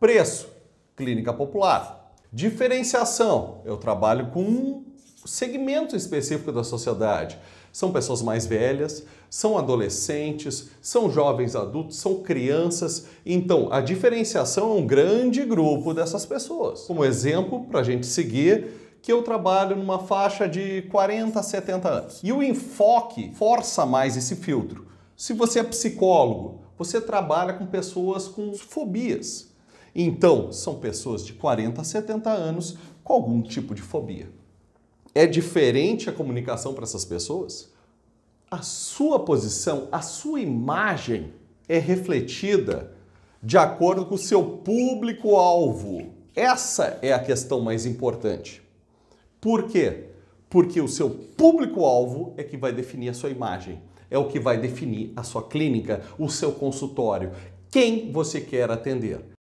Preço, clínica popular. Diferenciação, eu trabalho com um segmento específico da sociedade. São pessoas mais velhas, são adolescentes, são jovens adultos, são crianças. Então, a diferenciação é um grande grupo dessas pessoas. Como exemplo, para a gente seguir, que eu trabalho numa faixa de 40 a 70 anos. E o enfoque força mais esse filtro. Se você é psicólogo, você trabalha com pessoas com fobias então, são pessoas de 40 a 70 anos com algum tipo de fobia. É diferente a comunicação para essas pessoas? A sua posição, a sua imagem é refletida de acordo com o seu público-alvo. Essa é a questão mais importante. Por quê? Porque o seu público-alvo é que vai definir a sua imagem, é o que vai definir a sua clínica, o seu consultório, quem você quer atender.